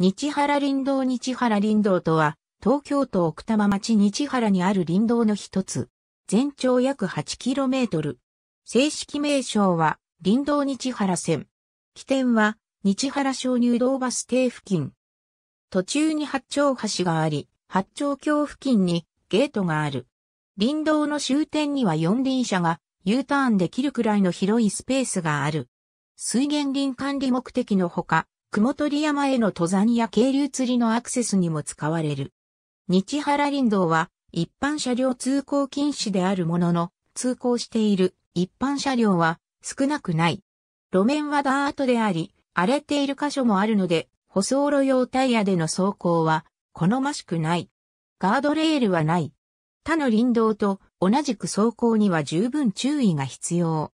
日原林道日原林道とは、東京都奥多摩町日原にある林道の一つ。全長約 8km。正式名称は、林道日原線。起点は、日原小入道バス停付近。途中に八丁橋があり、八丁橋付近にゲートがある。林道の終点には四輪車が U ターンできるくらいの広いスペースがある。水源林管理目的のほか、雲取山への登山や渓流釣りのアクセスにも使われる。日原林道は一般車両通行禁止であるものの、通行している一般車両は少なくない。路面はダートであり、荒れている箇所もあるので、舗装路用タイヤでの走行は好ましくない。ガードレールはない。他の林道と同じく走行には十分注意が必要。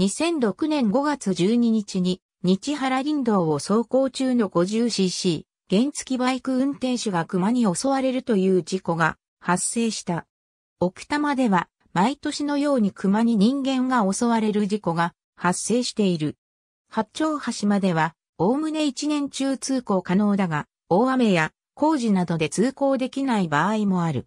2006年5月12日に日原林道を走行中の 50cc、原付バイク運転手が熊に襲われるという事故が発生した。奥多摩では毎年のように熊に人間が襲われる事故が発生している。八丁橋までは、おおむね一年中通行可能だが、大雨や工事などで通行できない場合もある。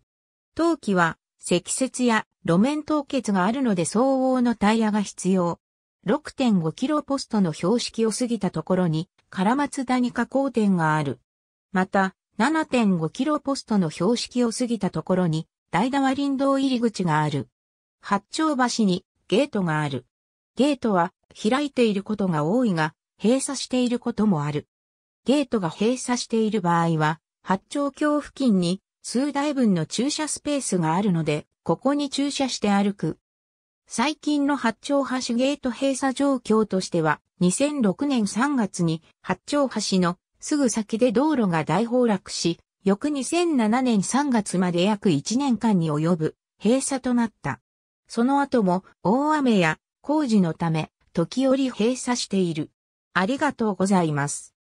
冬季は積雪や路面凍結があるので相応のタイヤが必要。6.5キロポストの標識を過ぎたところに、唐松谷加工店がある。また、7.5キロポストの標識を過ぎたところに、大田和林道入り口がある。八丁橋にゲートがある。ゲートは開いていることが多いが、閉鎖していることもある。ゲートが閉鎖している場合は、八丁橋付近に数台分の駐車スペースがあるので、ここに駐車して歩く最近の八丁橋ゲート閉鎖状況としては、2006年3月に八丁橋のすぐ先で道路が大崩落し、翌2007年3月まで約1年間に及ぶ閉鎖となった。その後も大雨や工事のため時折閉鎖している。ありがとうございます。